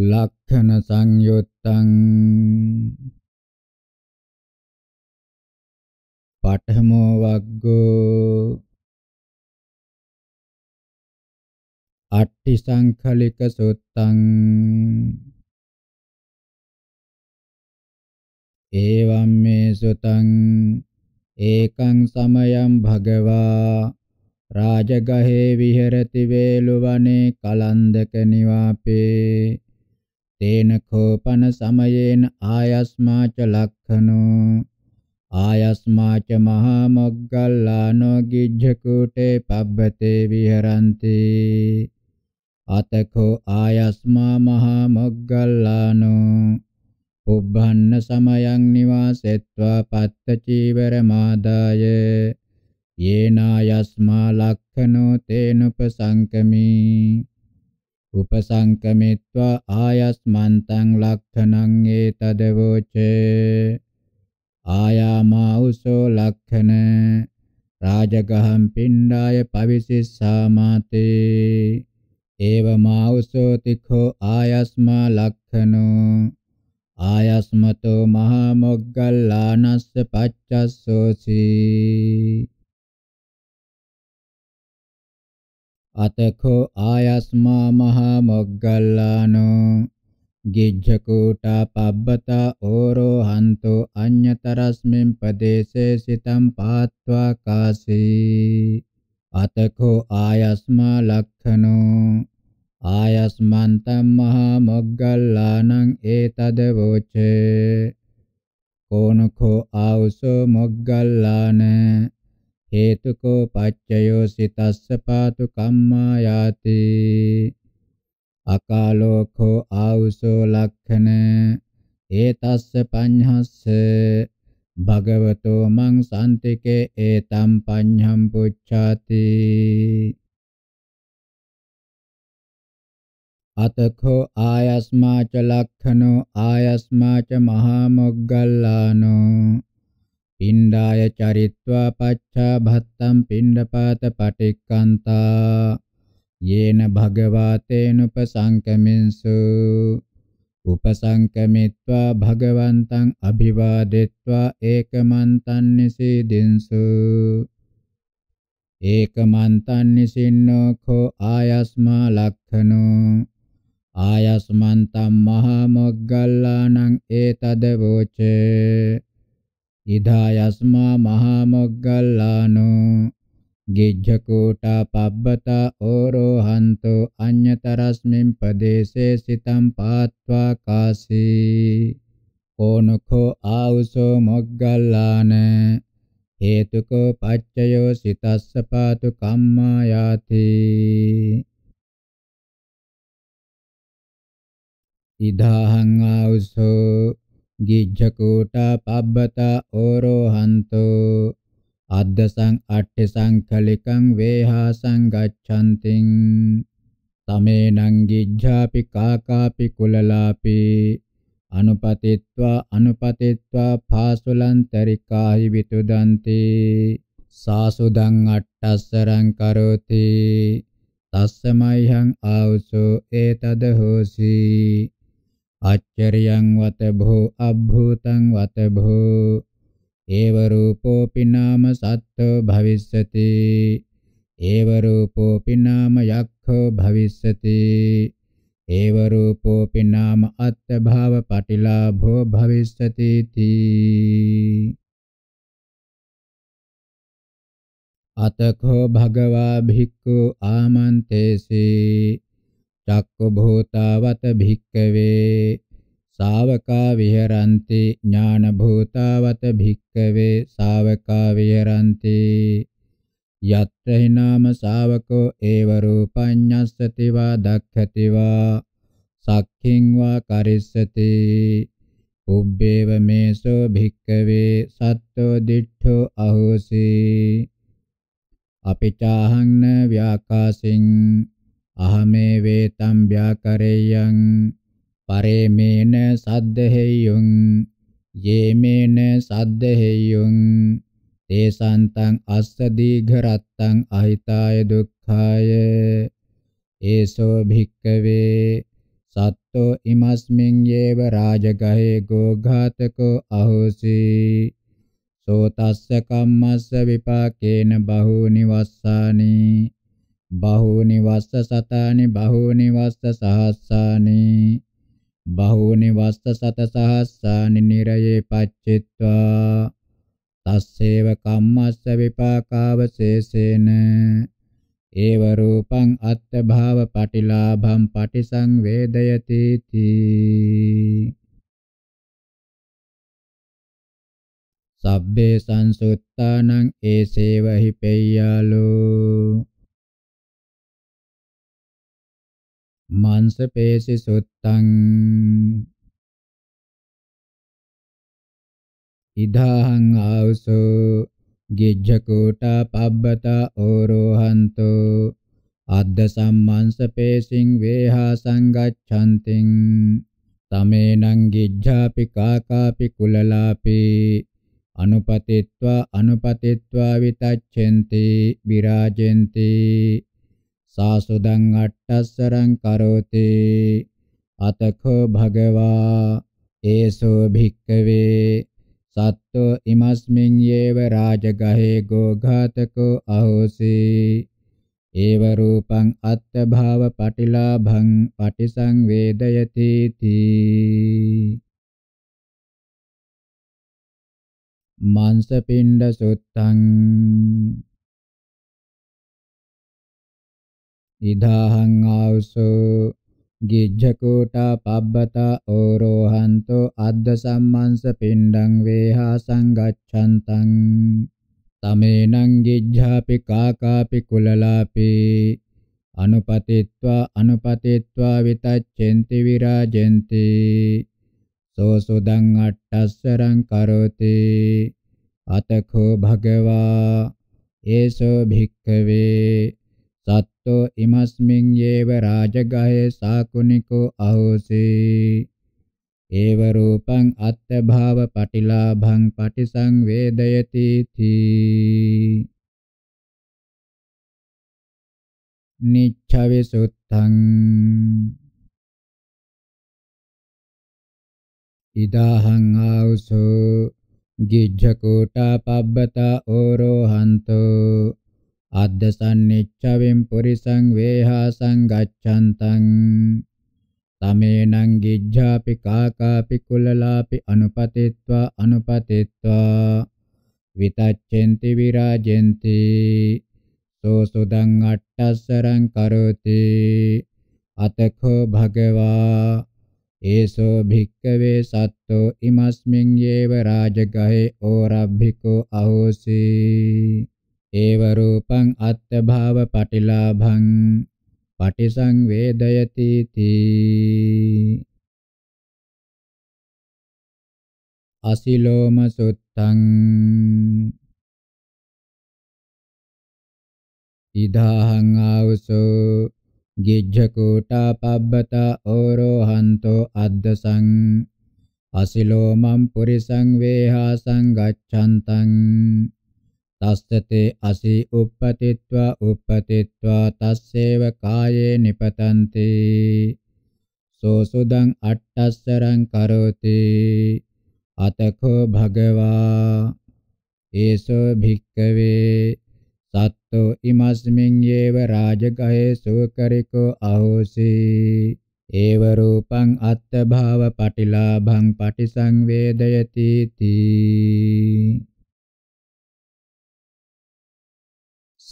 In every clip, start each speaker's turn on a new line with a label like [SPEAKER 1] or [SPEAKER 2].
[SPEAKER 1] ලක්ඛන සංයුත්තං පඨමෝ වග්ගෝ අට්ටි සංඛලික සුත්තං
[SPEAKER 2] ඒවම් මේ සුතං ඒකං සමයං භගවා රාජගහේ විහෙරති වේලුවනේ කලන්දක නිවාපේ තේන කෝපන සමයේන ආයස්මාච ලක්ඛනෝ ආයස්මාච මහා මොග්ගල්ලානෝ ගිජ්ජ කූටේ පබ්බතේ විහරಂತಿ අතකෝ ආයස්මා මහා මොග්ගල්ලානෝ උබ්බන්න සමයං නිවාසෙත්වා පත්ත චීවර මාදාය යේනායස්මා ලක්ඛනෝ තේනුපසංකමී උපසංකමිත්වා ආයස්මන්තං ලක්ඛනං ඒතදවෝචේ ආයාමා උසෝ ලක්ඛන රාජගහම් පිණ්ඩාය පවිසිස්සාමාතේ ඒවමා උසෝ තිඛෝ ආයස්මා ලක්ඛනෝ ආයස්මතෝ මහා මොග්ගල්ලානස්ස පච්චස්සෝසී අතකෝ ආයස්මා මහා මොග්ගල්ලානෝ ගිජ්ජකූට පබ්බත ඕරෝ හන්තෝ අඤ්‍යතරස්මින් පදේශේ සිතම් පාත්වා කාසී අතකෝ ආයස්මා ලක්ඛනෝ ආයස්මන්තම් මහා මොග්ගල්ලානං ඒතද වෝචේ කෝනකෝ ආවුසෝ මොග්ගල්ලාන හේතුකෝ පච්චයෝ සිතස්ස පාතු කම්මා යාති අකාලෝකෝ ආවුසෝ ලක්ඛන ඒතස්ස පඤ්ඤස්ස භගවතෝ මං සම්තිකේ ඒතම් පඤ්ඤම් පුච්ඡාති අතඛෝ ආයස්මාච ලක්ඛනෝ ආයස්මාච මහා මොග්ගල්ලානෝ පිණ්ඩාය චරිत्वा පච්චා භත්තම් පිණ්ඩපාත පටික්කන්තා යේන භගවතේනුපසංකමින්සු උපසංකමිත්වා භගවන්තං අභිවාදෙත්වා ඒකමන්තං නිසීදින්සු ඒකමන්තං නිසින්නෝ khෝ ආයස්මා ලක්ඛනෝ ආයස්මන්තං මහා මොග්ගල්ලානං ඒතද වෝචේ ඉදා යස්මා මහා මොග්ගල්ලානෝ ගිජ්ජකූටා පබ්බත ඕරෝහන්තෝ අඤ්‍යතරස්මින් පදේසේ සිතම් පාත්වා කාසී ඕනකෝ ආවුසෝ මොග්ගල්ලාන හේතුකෝ පච්චයෝ සිතස්ස පාතු කම්මා යාති ඉදාහං ආවුසෝ ගිජ්ජකූට පබ්බත ඕරෝහන්තෝ අද්දසං අට්ඨි සංකලිකං වේහා සංගච්ඡන්තිං තමේනං ගිජ්ජාපි කාකාපි කුලලාපි අනුපතිත්වා අනුපතිත්වා පාසුලන්තරිකාහි විතුදන්ති සාසුදං අට්ඨස්සරං කරෝති තස්සමයිහං ආවුසෝ ඒතද හෝසී ආච්චරියං වත භෝ අභූතං වත භෝ ඒව රූපෝපි නාම සත්ත්ව භවිස්සති ඒව රූපෝපි නාම යක්ඛෝ භවිස්සති ඒව රූපෝපි නාම අත්ථ භාව පටිලාභෝ භවිස්සති තී අතඛෝ භගවා භික්ඛු ආමන්තේසී චක්ක භූතාවත භික්කවේ ශාවකා විහරಂತಿ ඥාන භූතාවත භික්කවේ ශාවකා විහරಂತಿ යත්‍ර හිනාම ශාවකෝ ඒව රූපඤ්ඤස්සති වා දක්ඛති වා සක්ඛින් වා කරිස්සති උබ්බේව මේසෝ භික්කවේ සත්තෝ දිඨෝ අහෝසි අපිචාහං න ව්‍යාකාසින් අහමේ වේතම් ව්‍යාකරේයං පරේමේන සද්දහෙය්‍යං යේමේන සද්දහෙය්‍යං තේසන්තං අස්ස දීඝරත්තං අහිතාය දුක්ඛාය ඒසෝ භික්කවේ සත්තෝ ඉමස්මින් යේව රාජගහේ ගෝඝාතකෝ අහෝසි සෝ තස්ස කම්මස්ස විපාකේන බහූනි වස්සානි බහූනි වස්ස සතානි බහූනි වස්ස සහස්සානි බහූනි වස්ස සත සහස්සානි නිරයේ පච්චිත්වා තස්සේව කම්මස්ස විපාකාවශේෂේන ඒව රූපං අත්ථ භාව පටිලාභං පටිසංවේදයති තී
[SPEAKER 1] සබ්බේ සංසුත්තානං ඒසේවහි පෙය්‍යාලෝ මාංශපේශි සුත්තං ඉදාහං ආවසෝ
[SPEAKER 2] ගිජ්ජකෝටා පබ්බතා ඕරෝහන්තෝ අද්ද සම්මාංශපේශින් වේහා සංගච්ඡන්තින් තමේනං ගිජ්ජාපි කාකාපි කුලලාපි අනුපතිත්වා අනුපතිත්වා විතච්ඡෙන්ති විරාජෙන්ති සාසුදං අට්ඨස්සරං කරෝති අතඛෝ භගවා ඒසෝ භික්කවේ සත්තෝ ඉමස්මින් යේව රාජගහේ ගෝඝාතකෝ අහෝසි ඒව රූපං අත්ථ භාව පටිලාභං පටිසංවේදයති තී
[SPEAKER 1] මාංශ පින්ඩ සුත්තං ඉදාහං
[SPEAKER 2] ආවසෝ ගිජ්ජකෝටා පබ්බතා ඕරෝහන්තෝ අද්ද සම්මන්ස පින්ඩං වේහා සංගච්ඡන්තං තමේනං ගිජ්ජාපි කාකාපි කුලලාපි අනුපතිත්වා අනුපතිත්වා විතච්ඡෙන්ති විරාජෙන්ති සෝ සුදං අට්ඨස්සරං කරෝති අතඛෝ භගවා ඒසෝ භික්ඛවේ යතෝ ඉමස්මින් යේව රාජගහේ සාකුනිකෝ අහෝසී ඒව රූපං අත්ථ භාව පටිලාභං පටිසංවේදයති තී
[SPEAKER 1] නිච්ඡවිසුත්තං ඉදාහං ආවසෝ ගිජ්ජකෝටා පබ්බතා
[SPEAKER 2] ඕරෝහන්තෝ අද්දසන්නිච්චවින් පුරිසං වේහා සංගච්ඡන්තං තමේනං ගිජ්ජාපි කාකාපි කුලලාපි අනුපතිත්වා අනුපතිත්වා විතච්ඡෙන්ති විරාජෙන්ති සෝ සුදං අට්ඨස්සරං කරෝති අතකෝ භගවා ඒසෝ භික්කවේ සත්තෝ ඉමස්මින් යේව රාජගහේ ඕරබ්බිකෝ අහෝසී ඒව රූපං අත්ථභාව පටිලාභං
[SPEAKER 1] පටිසංවේදයති තී අසිලෝම සුත්තං ඉදාහං ආවසෝ
[SPEAKER 2] ගිජ්ජකෝටා පබ්බත ඕරෝහන්තෝ අද්දසං අසිලෝමම් පුරිසං වේහා සංගච්ඡන්තං තස්සතේ අසි උප්පතිත්වා උප්පතිත්වා තස්සේව කායේ නිපතන්ති සෝසුදං අට්ඨස්සරං කරෝති අතකෝ භගවා ඒසෝ භික්කවේ සත්තෝ ඉමස්මින් යේව රාජගහේ සුකරිකෝ අහෝසි ඒව රූපං අත්ථ භාව පටිලාභං පටිසංවේදයති තී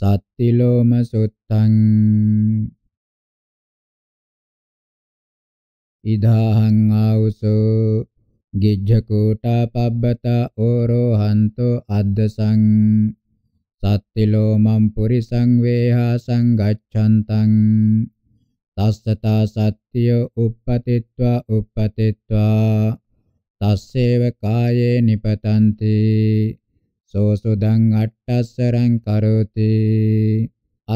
[SPEAKER 1] සත්තිලෝම සුත්තං ඉදාහං ආවුසෝ
[SPEAKER 2] ගිජ්ජකූටා පබ්බත ඕරෝහන්තෝ අද්දසං සත්තිලෝමම් පුරිසං වේහා සංගච්ඡන්තං තස්සතා සත්‍ය උප්පතිත්වා උප්පතිත්වා තස්සේව කායේ නිපතන්ති සෝසුදං අට්ඨස්සරං කරෝති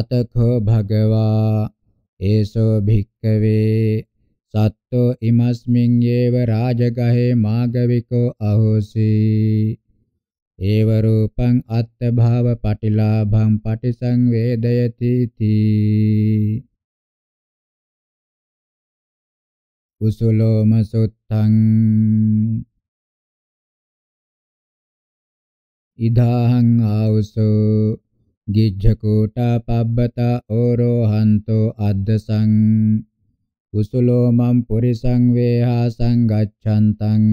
[SPEAKER 2] අතඛෝ භගවා ඒසෝ භික්කවේ සත්තෝ ඉමස්මින් යේව රාජගහේ මාගවිකෝ අහෝසි ඒව රූපං අත්ථ භාව පටිලාභං පටිසංවේදයති තී
[SPEAKER 1] උසුලෝම සුත්තං ඉදාහං
[SPEAKER 2] ආවුසෝ ගිජ්ජකූටා පබ්බත ඕරෝහන්තෝ අද්දසං කුසලෝ මම් පුරිසං වේහා සංගච්ඡන්තං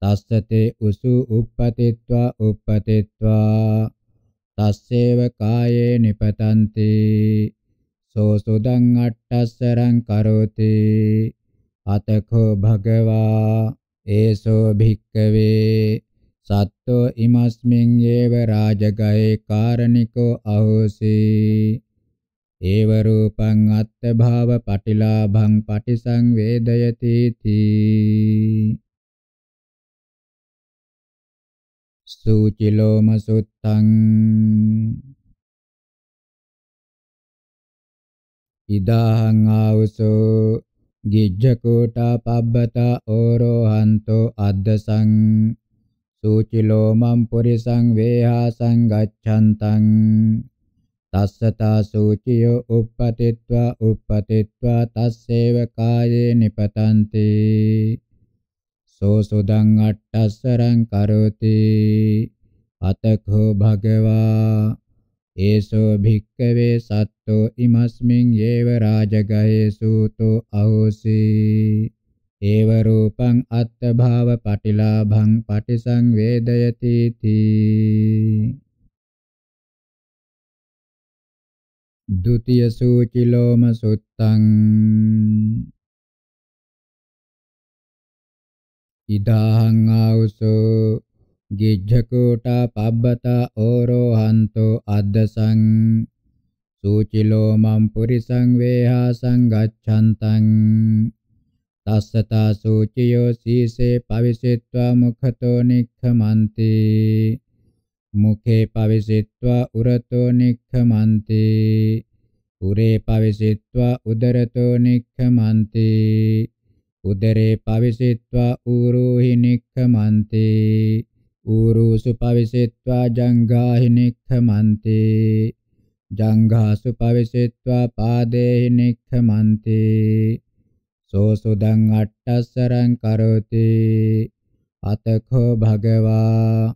[SPEAKER 2] තස්සතේ උසු uppatitva uppatitva තස්සේව කායේ නිපතන්ති සෝ සුදං අට්ඨස්සරං කරෝති අතකෝ භගවා ඒසෝ භික්කවේ සත්තෝ ඉමස්මින් ඒව රාජගයේ කාරණිකෝ අහෝසි ඒව රූපං අත්ථ භාව පටිලාභං පටිසංවේදයති තී
[SPEAKER 1] සූචිලෝම සුත්තං
[SPEAKER 2] ඉදාහං ආවසෝ ගිජ්ජකෝටා පබ්බත ඕරෝහන්තෝ අද්දසං සූචිලෝ මම් පුරිසං වේහා සංගච්ඡන්තං තස්සතා සූචියෝ uppatitva uppatitva tasseva කායේ නිපතන්ති සෝ සුදං අට්ඨස්සරං කරෝති අතඛෝ භගවා ඒසෝ භික්කවේ සත්තෝ ඉමස්මින් යේව රාජගහේසුතෝ අහෝසී ඒව රූපං අත්ථභාව පටිලාභං පටිසංවේදයති තී
[SPEAKER 1] ဒုတိယ සූචිලෝම සුත්තං
[SPEAKER 2] ඉදාහං ආවුසෝ ගිජ්ජකෝටා පබ්බතා ඕරෝහන්තෝ අද්දසං සූචිලෝමම් පුරිසං වේහා සංගච්ඡන්තං තස්සතා සූචියෝ සීසේ පවිසිත්වා මුඛතෝ නික්ඛමන්ති මුඛේ පවිසිත්වා උරතෝ නික්ඛමන්ති උරේ පවිසිත්වා උදරතෝ නික්ඛමන්ති උදරේ පවිසිත්වා ඌරුහි නික්ඛමන්ති ඌරුසු පවිසිත්වා ජංඝාහි නික්ඛමන්ති ජංඝාසු පවිසිත්වා පාදේහි නික්ඛමන්ති සෝ සුදං අට්ඨස්සරං කරෝති අතඛෝ භගවා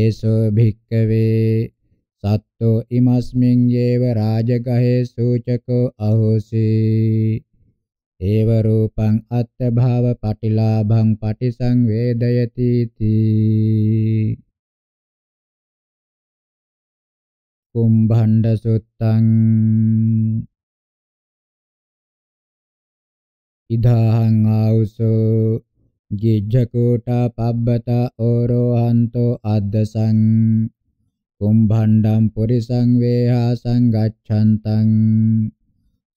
[SPEAKER 2] ඒසෝ භික්කවේ සත්තෝ ඉමස්මින් යේව රාජගහේ සූචකෝ අහෝසි ඒව රූපං අත්ථ භාව පටිලාභං
[SPEAKER 1] පටිසංවේදයති තී කුම්භණ්ඩ සුත්තං ඉදාහං ආවුසෝ
[SPEAKER 2] ගිජ්ජකූට පබ්බත ඕරෝහන්තෝ අද්දසං කුම්භණ්ඩම් පුරිසං වේහා සංගච්ඡන්තං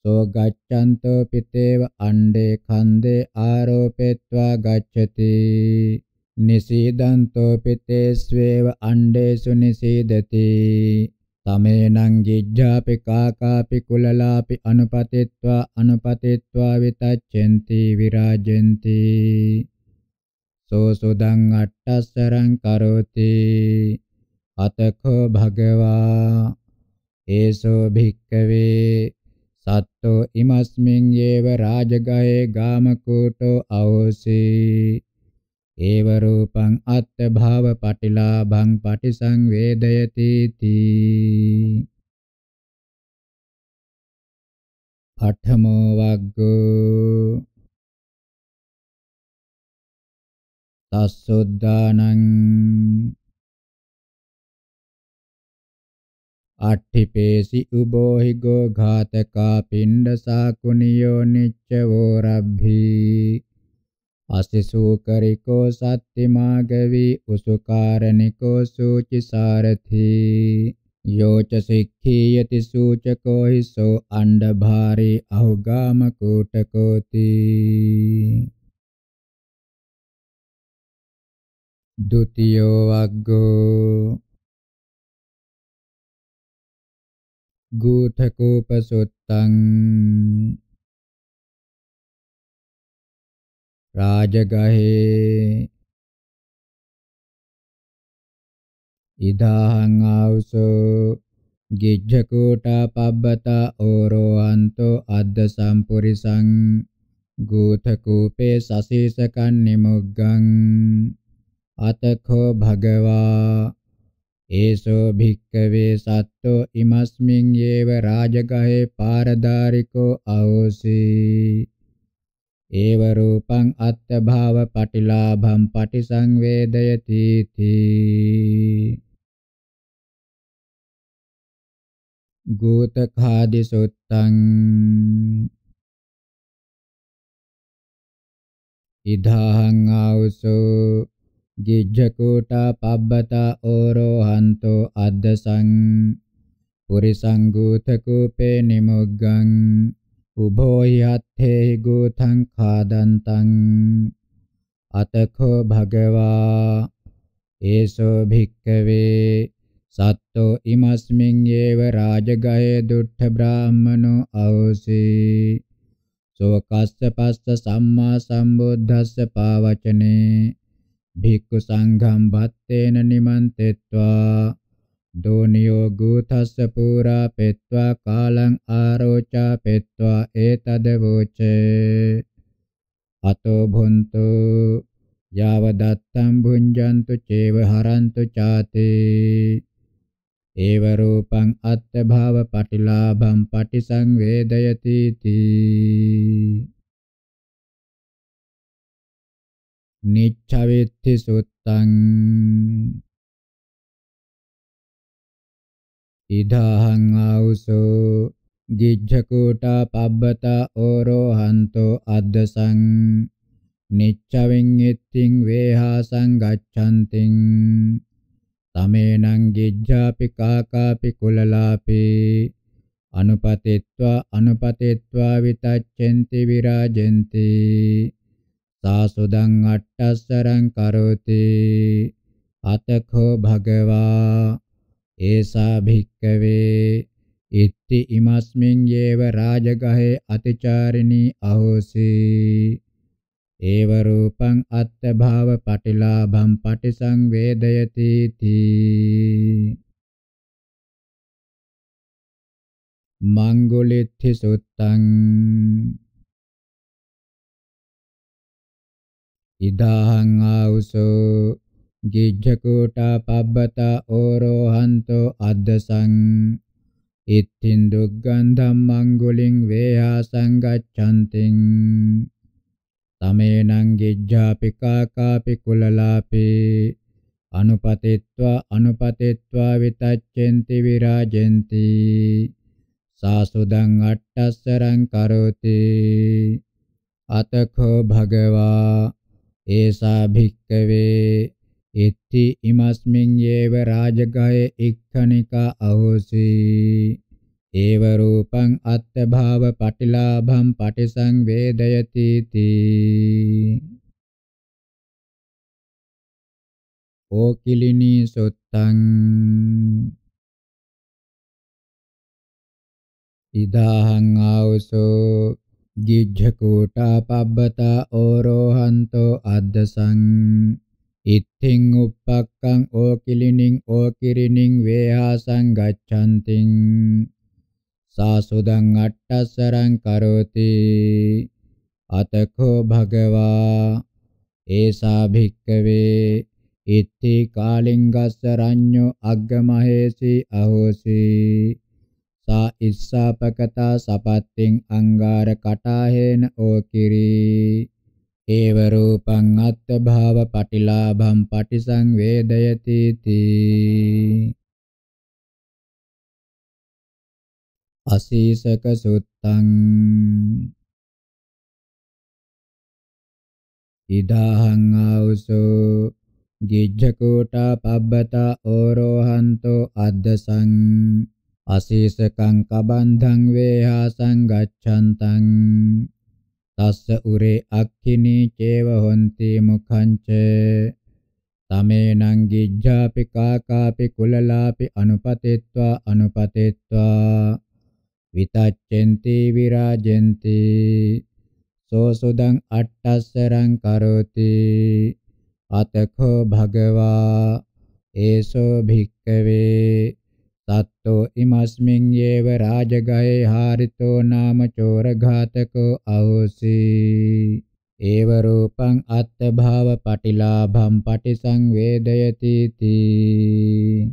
[SPEAKER 2] සෝ ගච්ඡන්තෝ පිතේව අණ්ඩේ කන්දේ ආරෝපෙත්වා ගච්ඡති නිසීදන්තෝ පිතේස්වේව අණ්ඩේසු නිසීදති තමේනං ජිජ්ජාපි කාකාපි කුලලාපි අනුපතිත්වා අනුපතිත්වා විතච්ඡෙන්ති විරාජෙන්ති සෝසුදං අට්ඨසරං කරෝති අතකෝ භගවා ඒසෝ භික්කවේ සත්තෝ ඉමස්මින් යේව රාජගයේ ගාමකූටෝ අවෝසී ඒව රූපං අත්ථභාව පටිලාභං පටිසංවේදයති
[SPEAKER 1] තී පඨමෝ වග්ගෝ තස්සොද්දානං
[SPEAKER 2] අට්ඨිපේසි උබෝහි ගෝ ඝාතකා පිණ්ඩ සාකුනියෝ නිච්ච වෝ රබ්බී අසිසූකරිකෝ සත්තිමාගවි උසුකාරණිකෝ සූචි සාරති යෝච සික්ඛීයති සූචකෝ හිසෝ අණ්ඩභාරී
[SPEAKER 1] අහුගාම කූටකෝති ဒုတိယ වග්ගෝ ගූඨකෝපසොත්තං රාජගහේ ඉදාහං
[SPEAKER 2] ආවුසෝ ගිජ්ජකූටා පබ්බතා ඕරෝහන්තෝ අද්ද සම්පුරිසං ගූතකූපේ සසීසකන් නිමුග්ගං අතකෝ භගවා ඒසෝ භික්කවේ සත්තෝ ඉමස්මින් යේව රාජගහේ පාරදාරිකෝ අවෝසී ඒව රූපං අත්ථභාව පටිලාභං පටිසංවේදයති තී
[SPEAKER 1] ගෝතඛාදි සොත්තං ඉදාහං
[SPEAKER 2] ආවසෝ ගිජ්ජකෝටා පබ්බතා ඕරෝහන්තෝ අද්දසං පුරිසං ගෝතකූපේ නිමොග්ගං උභෝ යත්තේ ගෝතං ඛාදන්තං අතකෝ භගවා ඒසෝ භික්කවේ සත්තෝ ඉමස්මින් යේව රාජගය දුට්ඨ බ්‍රාහමනෝ අවසී සෝ කස්ස පස්ස සම්මා සම්බුද්දස්ස පාවචනේ භික්ඛු සංඝම් බත්තේන නිමන්තෙත්වා දුනියෝ ගුතස්ස පුරා පෙත්වා කාලං ආරෝචා පෙත්වා ඒතද වූචේ අතෝ භුන්තු යාව දත්තම් භුඤ්ජන්තු චේව හරන්තු ചാතේ ඒව රූපං අත්ථ භාව පටිලාභං පටිසංවේදයති
[SPEAKER 1] තී නිච්ඡවෙත්ති සුත්තං
[SPEAKER 2] ඉදාහං ආවුසෝ ගිජ්ජකූටා පබ්බතා ඕරෝහන්තෝ අද්දසං නිච්චවෙන් එත්තිං වේහාසං ගච්ඡන්තිං තමේනං ගිජ්ජාපි කාකාපි කුලලාපි අනුපතිත්වා අනුපතිත්වා විතච්ඡෙන්ති විරාජෙන්ති සාසුදං අට්ඨස්සරං කරෝති අතඛෝ භගවා ඒසා භික්කවේ ඉත්ති ඉමස්මින් යේව රාජගහේ අතිචාරිනී අහෝසි ඒව රූපං අත්ථ භාව පටිලාභං පටිසංවේදයති තී
[SPEAKER 1] මංගලිත්ථි සුත්තං ඉදාහං
[SPEAKER 2] ආවුසෝ ගිජ්ජකූටා පබ්බතා ඕරෝහන්තෝ අද්දසං ඉත්තින් දුක්ඛං ධම්මං ගුලින් වේහා සංගච්ඡන්තින් තමේනං ගිජ්ජාපි කාකාපි කුලලාපේ අනුපතිත්වා අනුපතිත්වා විතච්ඡෙන්ති විරාජෙන්ති සාසුදං අට්ඨස්සරං කරෝති අතඛෝ භගවා ඒසා භික්කවේ එත්ති ඉමස්මින් යේව රාජගය ඉක්ඛනිකා අහෝසී ඒව රූපං අත්ථභාව පටිලාභම් පටිසංවේදයති තී
[SPEAKER 1] ඕකිලිනි සොත්තං ඉදාහං ආවසෝ
[SPEAKER 2] ගිජ්ජකෝටා පබ්බතා ඕරෝහන්තෝ අද්දසං ඉත්තිං uppakkaං ඕකිලිනිං ඕකිරිනිං වේහාසං ගච්ඡන්තිං සාසුදං අට්ඨසරං කරෝති අතකෝ භගවා ඒසා භික්කවේ ඉත්ති කාලිංගස්ස රඤ්ඤෝ අග්ගමහේසි අහෝසි සා ඉස්සාපකතා සපත්තිං අංගාර කටාහේන ඕකිරී ඒව රූපං අත්ථ භාව පටිලාභං පටිසංවේදයති තී
[SPEAKER 1] අසීසක සුත්තං ඉදාහං
[SPEAKER 2] ආවුසෝ ගිජ්ජකෝටා පබ්බතා ඕරෝහන්තෝ අද්දසං අසීසකං කබන්ධං වේහා සංගච්ඡන්තං තස්ස උරේ අක්ඛිනී චේව හොಂತಿ මුඛංච තමේනං ගිජ්ජාපි කාකාපි කුලලාපි අනුපතෙත්වා අනුපතෙත්වා විතච්ඡෙන්ති විරාජෙන්ති සෝසුදං අට්ඨස්සරං කරෝති අතකෝ භගවා ඒසෝ භික්කවේ තත්තෝ ඉමස්මින් යේව රාජගයේ හාරිතෝ නාම චෝරඝාතකෝ අවෝසි ඒව රූපං අත්ථ භාව පටිලාභම් පටිසංවේදයති තී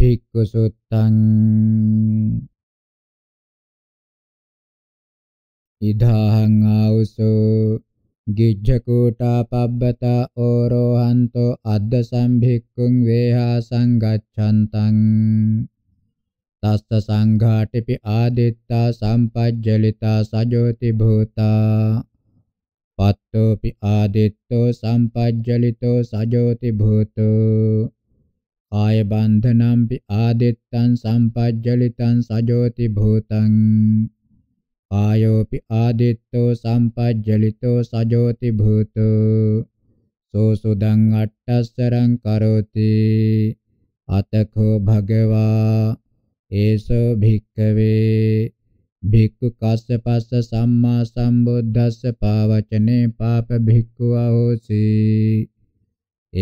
[SPEAKER 1] භික්ඛු සුත්තං ඉදාහං ආවසෝ
[SPEAKER 2] ගිජ්ජකූටා පබ්බතා ඕරෝහන්තෝ අද්ද සම්භික්ඛුං වේහා සංගච්ඡන්තං තස්ස සංඝාටිපි ආදිත්තා සම්පජ්ජලිතා සජෝති භූතා පත්තෝපි ආදිත්තෝ සම්පජ්ජලිතෝ සජෝති භූතෝ ආය බන්ධනම්පි ආදිත්තං සම්පජ්ජලිතං සජෝති භූතං ආයෝපි ආදිත්තෝ සම්පජ්ජලිතෝ සජෝති භූතෝ සෝසුදං අට්ඨස්සරං කරෝති අතකෝ භගවා ඒසෝ භික්ඛවේ භික්ඛු කස්සපස්ස සම්මා සම්බුද්දස්ස පාවචනේ පාප භික්ඛු අහෝසි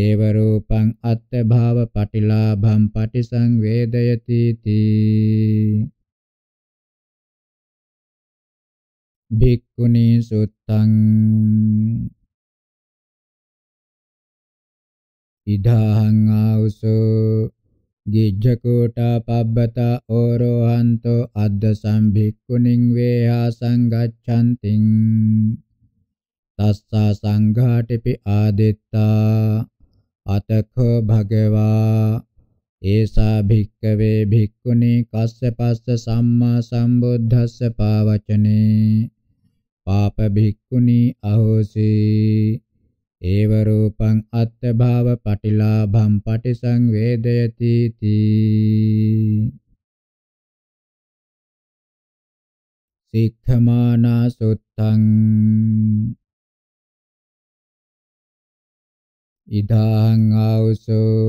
[SPEAKER 2] ඒව රූපං අත්ථ භාව පටිලාභං පටිසංවේදයති තී
[SPEAKER 1] භික්ඛුනි සුත්තං ඉදාහං
[SPEAKER 2] ආවුසෝ ගිජ්ජකෝටා පබ්බතා ඕරෝහන්තෝ අද්ද සම්භික්ඛුනින් වේහා සංගච්ඡන්තින් තස්සා සංඝාටිපි ආදිත්තා අතඛෝ භගවා ඒසා භික්කවේ භික්ඛුනි කස්ස පස්ස සම්මා සම්බුද්දස්ස පාවචනේ පාප භික්ඛුනි අහෝසි ඒව රූපං අත්ථ භාව පටිලාභං පටිසංවේදයති තී
[SPEAKER 1] සික්ඛමානා සුත්තං ඉදාං ආවසෝ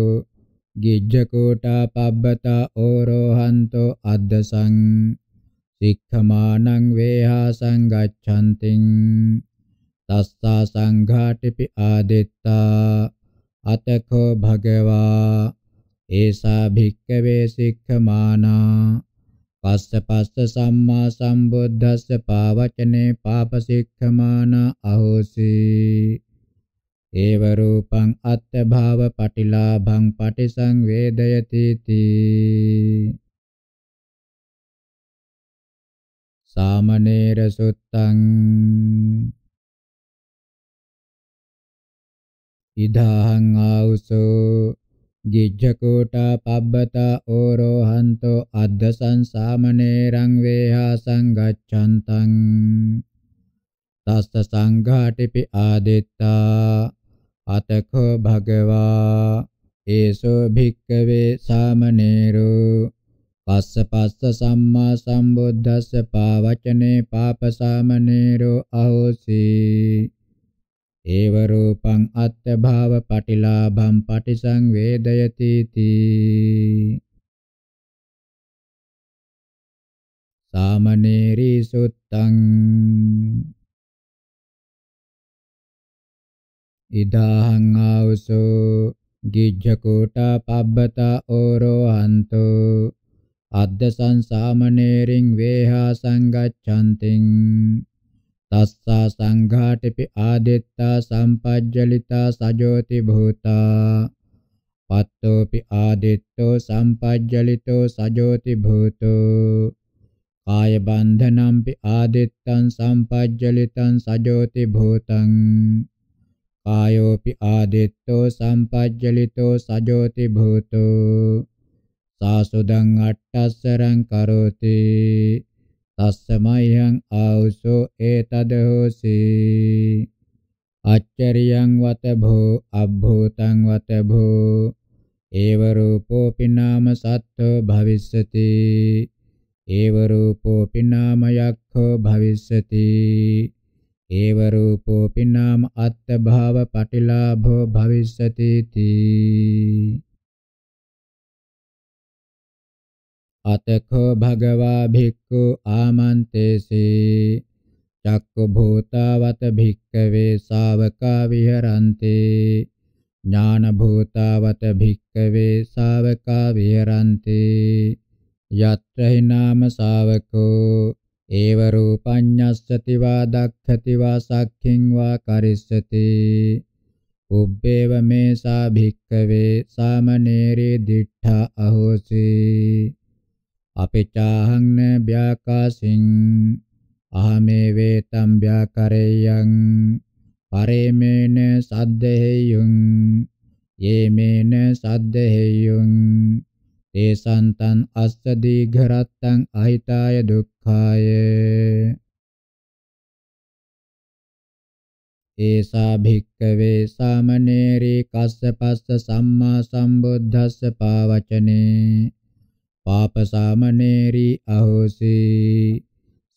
[SPEAKER 2] ගිජ්ජකෝටා පබ්බතා ඕරෝහන්තෝ අද්දසං සික්ඛමානං වේහා සංගච්ඡන්තිං තස්සා සංඝාටිපි ආදිත්තා අතකෝ භගවා ඒසා භික්කවේ සික්ඛමානා පස්සපස්ස සම්මා සම්බුද්දස්ස පාවචනේ පාප සික්ඛමානා අහෝසි ඒව රූපං අත්ථ භාව පටිලාභං පටිසංවේදයති තී
[SPEAKER 1] සාමණේර සුත්තං ඉදාහං ආවුසෝ
[SPEAKER 2] ගිජ්ජකෝටා පබ්බතා ඕරෝහන්තෝ අද්දසං සාමණේරං වේහා සංගච්ඡන්තං තස්ස සංඝාටිපි ආදිත්තා අතකෝ භගවා ඒසෝ භික්කවේ සාමණේරෝ පස්ස පස්ස සම්මා සම්බුද්දස්ස පාවචනේ පාපසාමනීරෝ අහෝසි ඒව රූපං අත්ථ භාව පටිලාභං පටිසංවේදයති
[SPEAKER 1] තී සාමනීරි සුත්තං ඉදාහං ආවසෝ
[SPEAKER 2] ගිජ්ජකෝටා පබ්බතා ඕරෝ හන්තෝ අද්දසං සාමනේරින් වේහා සංගච්ඡන්තිං තස්සා සංඝාටිපි ආදිත්තා සම්පජ්ජලිතා සජෝති භූතා පත්තෝපි ආදිත්තෝ සම්පජ්ජලිතෝ සජෝති භූතෝ කාය බන්ධනම්පි ආදිත්තං සම්පජ්ජලිතං සජෝති භූතං කායෝපි ආදිත්තෝ සම්පජ්ජලිතෝ සජෝති භූතෝ සාසුදං අට්ඨස්සරං කරෝති තස්සමයං ආවුසෝ ඒතදෝසි අච්චරියං වතභෝ අබ්භූතං වතභෝ ඒව රූපෝපි නාම සත්ත්ව භවිස්සති ඒව රූපෝපි නාම යක්ඛෝ භවිස්සති ඒව රූපෝපි නාම අත්ථ භාව පටිලාභෝ භවිස්සති තී අතකෝ භගවා භික්ඛු ආමන්තේසේ චක්ක භූතාවත භික්ඛවේ ශාවකා විහරන්තේ ඥාන භූතාවත භික්ඛවේ ශාවකා විහරන්තේ යත්‍රහි නාම ශාවකෝ ඒව රූපඤ්ඤස්සති වා දක්ඛති වා සක්ඛින් වා කරිස්සති උබ්බේව මේසා භික්ඛවේ සාමනේරේ දිඨා අහෝසී අපේචාහං න ව්‍යාකාසින් අහමේ වේතම් ව්‍යාකරේයං පරේමේන සද්දෙහෙයුං යේමේන සද්දෙහෙයුං තේසන්තං අස්ස දීඝරත්තං අහිතාය දුක්ඛාය ඒසා භික්කවේ සාමනේරි කස්සපස්ස සම්මා සම්බුද්දස්ස පාවචනේ පාපසාමනේරි අහෝසි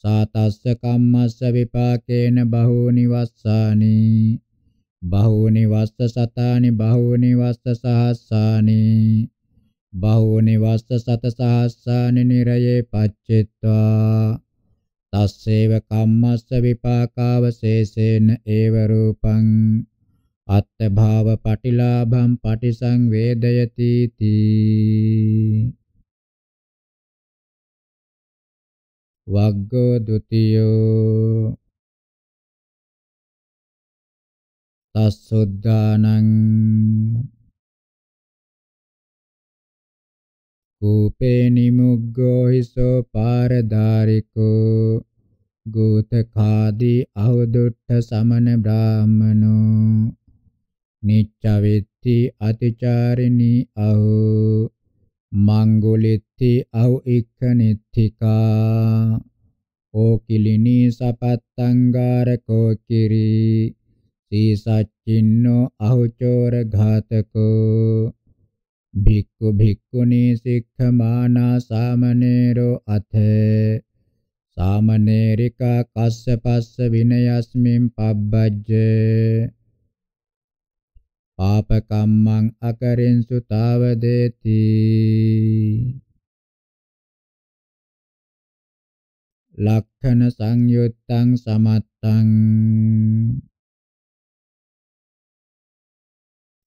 [SPEAKER 2] සාතස්ස කම්මස්ස විපාකේන බහූනි වස්සානි බහූනි වස්ස සතානි බහූනි වස්ස සහස්සානි බහූනි වස්ස සත සහස්සානි නිරයේ පච්චෙත්වා තස්සේව කම්මස්ස විපාකාවශේෂේන ඒව රූපං අත්ථ භාව පටිලාභම් පටිසංවේදයති
[SPEAKER 1] තී වග්ගෝ ဒ ුතියෝ තස්සොද්දානං කූපේ නිමුග්ගෝ හිසෝ
[SPEAKER 2] පාරදාරිකෝ ගෝතකාදී අවදුට්ඨ සමන බ්‍රාහමනෝ නිච්චවෙත්ති අතිචාරිනී අහෝ mangulitti au ikkanittika okilini sapattangarako kiri sisaccinno ahuchor ඝාතකෝ භික්ඛු භික්ඛුනි සික්ඛමානා සාමනේරෝ අත සාමනේරිකා කස්සපස්ස විනයස්මින් පබ්බජ්ජේ ආපකම්මං අකරින්සු තාවදේති
[SPEAKER 1] ලක්ඛන සංයුත්තං සමත්තං